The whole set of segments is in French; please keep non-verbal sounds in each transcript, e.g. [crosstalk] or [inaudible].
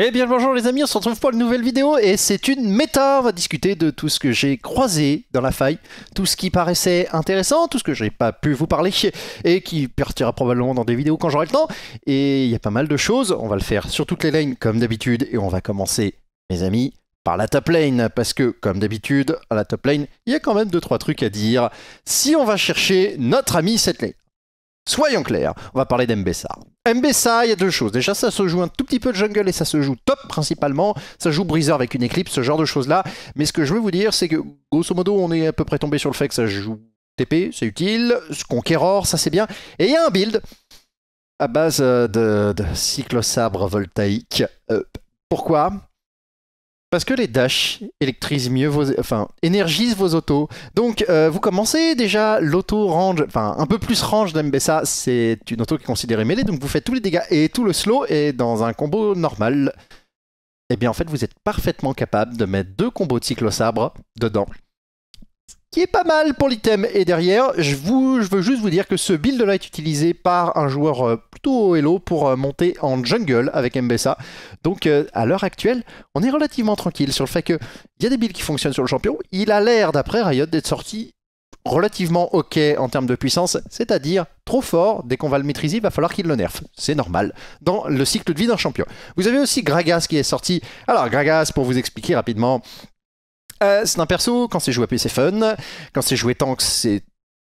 Eh bien bonjour les amis, on se retrouve pour une nouvelle vidéo et c'est une méta, on va discuter de tout ce que j'ai croisé dans la faille, tout ce qui paraissait intéressant, tout ce que j'ai pas pu vous parler et qui partira probablement dans des vidéos quand j'aurai le temps et il y a pas mal de choses, on va le faire sur toutes les lanes comme d'habitude et on va commencer mes amis par la top lane parce que comme d'habitude à la top lane il y a quand même 2-3 trucs à dire si on va chercher notre ami cette lane. Soyons clairs, on va parler d'MBSA. MBSA, il y a deux choses. Déjà, ça se joue un tout petit peu de jungle et ça se joue top principalement. Ça joue briseur avec une éclipse, ce genre de choses-là. Mais ce que je veux vous dire, c'est que grosso modo, on est à peu près tombé sur le fait que ça joue TP, c'est utile. Conqueror, ça c'est bien. Et il y a un build à base euh, de, cyclosabre voltaïque. Euh, pourquoi parce que les Dash électrisent mieux vos, enfin, énergisent vos autos. Donc, euh, vous commencez déjà l'auto-range, enfin, un peu plus range MBSA, c'est une auto qui est considérée mêlée, donc vous faites tous les dégâts et tout le slow, est dans un combo normal, eh bien, en fait, vous êtes parfaitement capable de mettre deux combos de cyclo-sabre dedans pas mal pour l'item. Et derrière, je, vous, je veux juste vous dire que ce build-là est utilisé par un joueur euh, plutôt hello pour euh, monter en jungle avec Mbessa. Donc euh, à l'heure actuelle, on est relativement tranquille sur le fait il y a des builds qui fonctionnent sur le champion. Il a l'air, d'après Riot, d'être sorti relativement ok en termes de puissance, c'est-à-dire trop fort, dès qu'on va le maîtriser, il va falloir qu'il le nerf. C'est normal, dans le cycle de vie d'un champion. Vous avez aussi Gragas qui est sorti. Alors Gragas, pour vous expliquer rapidement, euh, c'est un perso, quand c'est joué à c'est fun. Quand c'est joué tank, c'est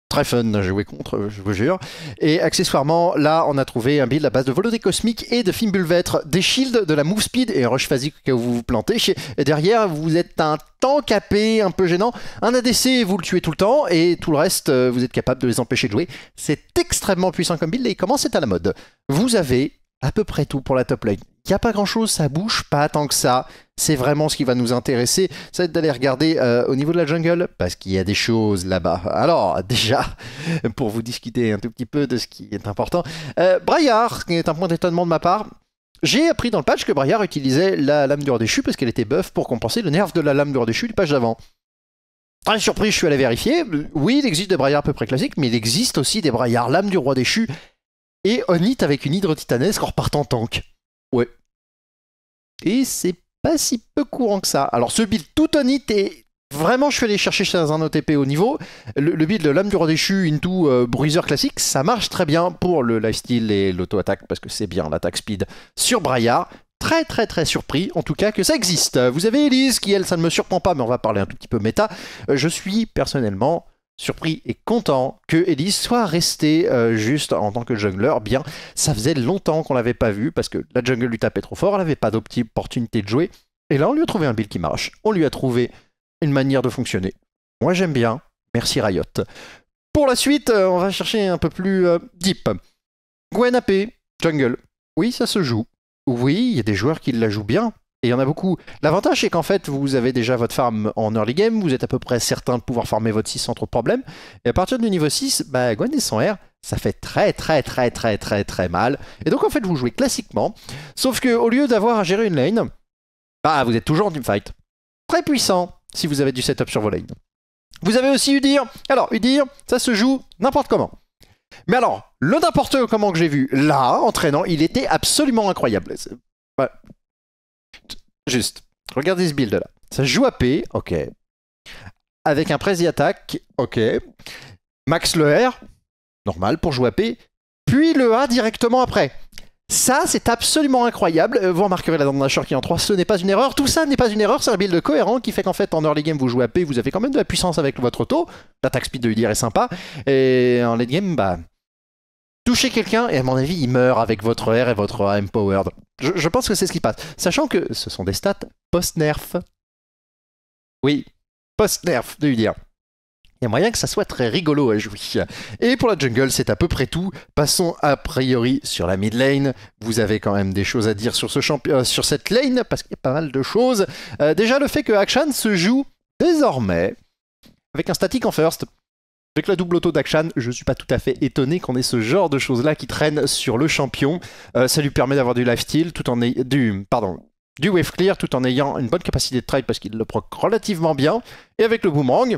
très fun à jouer contre, je vous jure. Et accessoirement, là, on a trouvé un build à base de Volodé Cosmique et de Film Bulvêtre, des shields, de la Move Speed et un rush phasique que vous vous plantez. Et derrière, vous êtes un tank AP un peu gênant, un ADC, vous le tuez tout le temps, et tout le reste, euh, vous êtes capable de les empêcher de jouer. C'est extrêmement puissant comme build et comment c'est à la mode. Vous avez à peu près tout pour la top lane n'y a pas grand-chose, ça bouge pas tant que ça. C'est vraiment ce qui va nous intéresser, ça va être d'aller regarder euh, au niveau de la jungle, parce qu'il y a des choses là-bas. Alors, déjà, [laughs] pour vous discuter un tout petit peu de ce qui est important, euh, Braillard, qui est un point d'étonnement de ma part, j'ai appris dans le patch que Braillard utilisait la lame du Roi déchu parce qu'elle était buff pour compenser le nerf de la lame du Roi déchu du patch d'avant. Très ah, surprise, je suis allé vérifier. Oui, il existe des braillards à peu près classiques, mais il existe aussi des braillards lame du roi déchu et Onit avec une hydre titanesque en repartant tank. Ouais. Et c'est pas si peu courant que ça. Alors ce build tout on it est Vraiment, je suis allé chercher chez un OTP au niveau. Le, build, l'âme du roi déchu into euh, bruiser classique, ça marche très bien pour le lifestyle et l'auto-attaque, parce que c'est bien l'attaque speed sur Braillard. Très très très surpris en tout cas que ça existe. Vous avez Elise qui elle ça ne me surprend pas mais on va parler un tout petit peu méta. Euh, je suis personnellement surpris et content que Elise soit restée euh, juste en tant que jungler. Bien, ça faisait longtemps qu'on l'avait pas vu parce que la jungle lui tapait trop fort, elle n'avait pas d'opportunité de jouer. Et là, on lui a trouvé un build qui marche. On lui a trouvé une manière de fonctionner. Moi, j'aime bien. Merci Riot. Pour la suite, euh, on va chercher un peu plus euh, deep. Gwen AP, jungle. Oui, ça se joue. Oui, il y a des joueurs qui la jouent bien. Et il y en a beaucoup. L'avantage, c'est qu'en fait, vous avez déjà votre farm en early game, vous êtes à peu près certain de pouvoir farmer votre 6 sans trop de problèmes. Et à partir du niveau 6, bah, Gwen et son R, ça fait très très très très très très mal. Et donc en fait, vous jouez classiquement, sauf que au lieu d'avoir à gérer une lane, bah, vous êtes toujours en teamfight. Très puissant si vous avez du setup sur vos lanes. Vous avez aussi Udir. Alors, Udir, ça se joue n'importe comment. Mais alors, le n'importe comment que j'ai vu là, en il était absolument incroyable juste. Regardez ce build là. Ça joue à P, ok. Avec un the attaque, ok. Max le R, normal pour jouer à P. Puis le A directement après. Ça, c'est absolument incroyable. Euh, vous remarquerez la dent qui est en 3, ce n'est pas une erreur. Tout ça n'est pas une erreur, c'est un build cohérent qui fait qu'en fait, en early game, vous jouez à P, vous avez quand même de la puissance avec votre auto. L'attaque speed de dire est sympa. Et en late game, bah, touchez quelqu'un et à mon avis, il meurt avec votre R et votre AM Powered. Je, pense que c'est ce qui passe. Sachant que ce sont des stats post-nerf. Oui, post-nerf de dire. Il y a moyen que ça soit très rigolo à jouer. Et pour la jungle, c'est à peu près tout. Passons a priori sur la mid lane. Vous avez quand même des choses à dire sur, ce euh, sur cette lane, parce qu'il y a pas mal de choses. Euh, déjà, le fait que Akshan se joue désormais avec un statique en first. Avec la double auto d'Akshan, je ne suis pas tout à fait étonné qu'on ait ce genre de choses-là qui traînent sur le champion. Euh, ça lui permet d'avoir du lifesteal tout en du pardon du wave clear tout en ayant une bonne capacité de trade parce qu'il le proc relativement bien. Et avec le boomerang,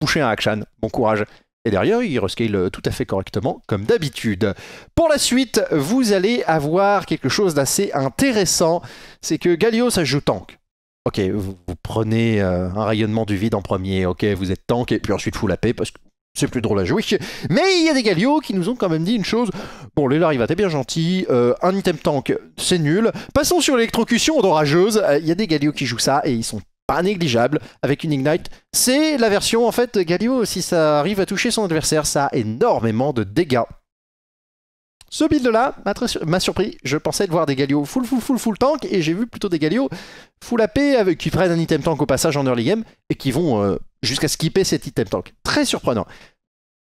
toucher un Akshan. Bon courage. Et derrière, il rescale tout à fait correctement, comme d'habitude. Pour la suite, vous allez avoir quelque chose d'assez intéressant. C'est que Galio, s'ajoute joue tank. Ok, vous, prenez euh, un rayonnement du vide en premier, ok, vous êtes tank et puis ensuite vous la paix parce que c'est plus drôle à jouer. Mais il y a des Galio qui nous ont quand même dit une chose. Bon, les larivates bien gentil. Euh, un item tank, c'est nul. Passons sur l'électrocution d'orageuse, euh, Il y a des Galio qui jouent ça et ils sont pas négligeables avec une Ignite. C'est la version, en fait, Galio, si ça arrive à toucher son adversaire, ça a énormément de dégâts. Ce build-là m'a surpris. Je pensais de voir des Galio full, full, full, full tank, et j'ai vu plutôt des Galio full AP avec, qui prennent un item tank au passage en early game et qui vont euh, jusqu'à skipper cet item tank. Très surprenant.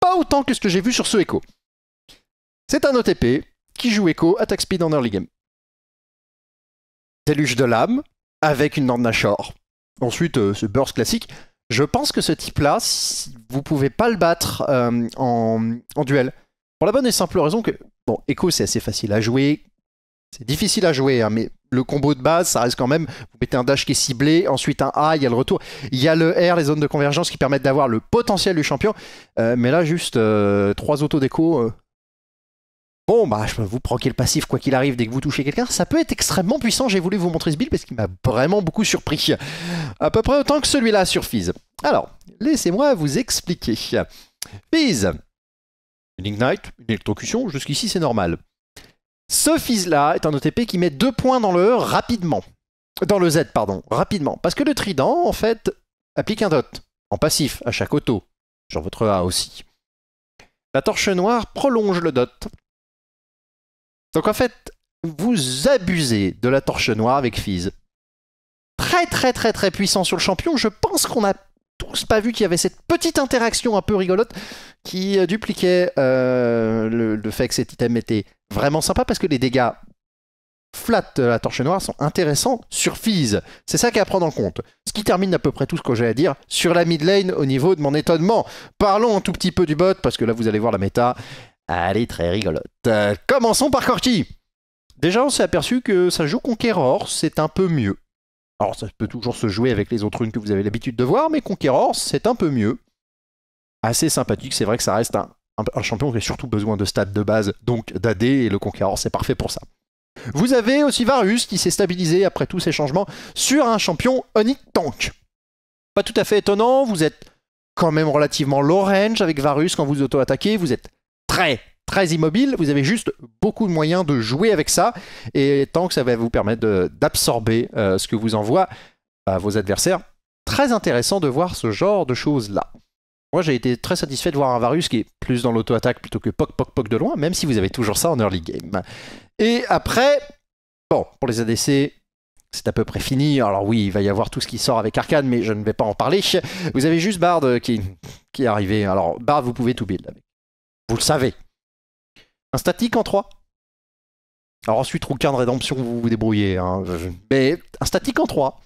Pas autant que ce que j'ai vu sur ce Echo. C'est un OTP qui joue Echo, attack speed en early game. Déluge de l'âme avec une Nashor. Ensuite, euh, ce burst classique. Je pense que ce type-là, vous pouvez pas le battre euh, en duel. Pour la bonne et simple raison que Bon, Echo, c'est assez facile à jouer. C'est difficile à jouer, hein, mais le combo de base, ça reste quand même, vous mettez un dash qui est ciblé, ensuite un A, il y a le retour, il y a le R, les zones de convergence qui permettent d'avoir le potentiel du champion. Euh, mais là, juste euh, trois autos d'écho. Euh. Bon, bah, je vous proquez le passif quoi qu'il arrive dès que vous touchez quelqu'un. Ça peut être extrêmement puissant, j'ai voulu vous montrer ce build parce qu'il m'a vraiment beaucoup surpris. À peu près autant que celui-là sur Fizz. Alors, laissez-moi vous expliquer. Fizz une ignite, une électrocution, jusqu'ici c'est normal. Ce Fizz là est un OTP qui met deux points dans le e rapidement. Dans le Z, pardon, rapidement. Parce que le trident, en fait, applique un dot, en passif, à chaque auto, sur votre A aussi. La torche noire prolonge le dot. Donc en fait, vous abusez de la torche noire avec Fizz. Très très très très puissant sur le champion, je pense qu'on a tous pas vu qu'il y avait cette petite interaction un peu rigolote qui euh, dupliquait euh, le, fait que cet item était vraiment sympa parce que les dégâts flat de la torche noire sont intéressants sur Fizz. C'est ça à prendre en compte. Ce qui termine à peu près tout ce que j'ai à dire sur la mid lane au niveau de mon étonnement. Parlons un tout petit peu du bot parce que là vous allez voir la méta. Elle est très rigolote. Euh, commençons par Corti. Déjà on s'est aperçu que ça joue Conqueror, c'est un peu mieux. Alors ça peut toujours se jouer avec les autres runes que vous avez l'habitude de voir, mais Conqueror, c'est un peu mieux. Assez sympathique, c'est vrai que ça reste un, champion qui a surtout besoin de stats de base, donc d'AD, et le Conqueror, c'est parfait pour ça. Vous avez aussi Varus qui s'est stabilisé après tous ces changements sur un champion Onyx Tank. Pas tout à fait étonnant, vous êtes quand même relativement low range avec Varus quand vous auto-attaquez, vous êtes très très immobile, vous avez juste beaucoup de moyens de jouer avec ça, et tant que ça va vous permettre d'absorber euh, ce que vous envoie à bah, vos adversaires, très intéressant de voir ce genre de choses-là. Moi, j'ai été très satisfait de voir un Varus qui est plus dans l'auto-attaque plutôt que poc poc poc de loin, même si vous avez toujours ça en early game. Et après, bon, pour les ADC, c'est à peu près fini. Alors oui, il va y avoir tout ce qui sort avec Arcane, mais je ne vais pas en parler. Vous avez juste Bard euh, qui, qui est arrivé. Alors, Bard, vous pouvez tout build avec. Vous le savez, un statique en 3 Alors ensuite, Rouquin de Rédemption, vous vous débrouillez. Hein, mais un statique en 3.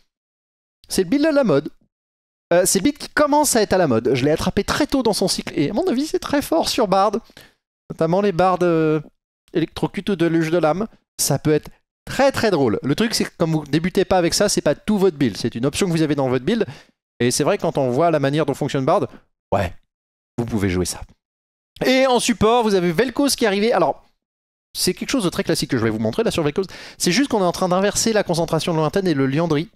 C'est le build à la mode. Euh, c'est le build qui commence à être à la mode. Je l'ai attrapé très tôt dans son cycle et à mon avis, c'est très fort sur Bard. Notamment les bardes euh, électrocute ou de luge de l'âme. Ça peut être très très drôle. Le truc, c'est que comme vous débutez pas avec ça, c'est pas tout votre build. C'est une option que vous avez dans votre build. Et c'est vrai, quand on voit la manière dont fonctionne Bard, ouais, vous pouvez jouer ça. Et en support, vous avez Vel'Koz qui est arrivé. Alors, c'est quelque chose de très classique que je vais vous montrer là sur Vel'Koz. C'est juste qu'on est en train d'inverser la concentration lointaine et le Liandry.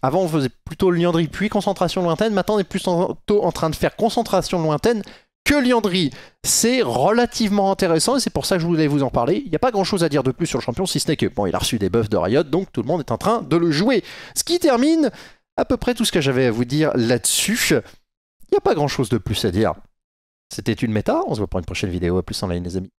Avant, on faisait plutôt le Liandry puis concentration lointaine. Maintenant, on est plutôt en train de faire concentration lointaine que Liandry. C'est relativement intéressant et c'est pour ça que je voulais vous en parler. Il n'y a pas grand chose à dire de plus sur le champion, si ce n'est que bon, il a reçu des buffs de Riot, donc tout le monde est en train de le jouer. Ce qui termine à peu près tout ce que j'avais à vous dire là-dessus. Il n'y a pas grand chose de plus à dire. C'était une méta. On se voit pour une prochaine vidéo. À plus en ligne, les amis.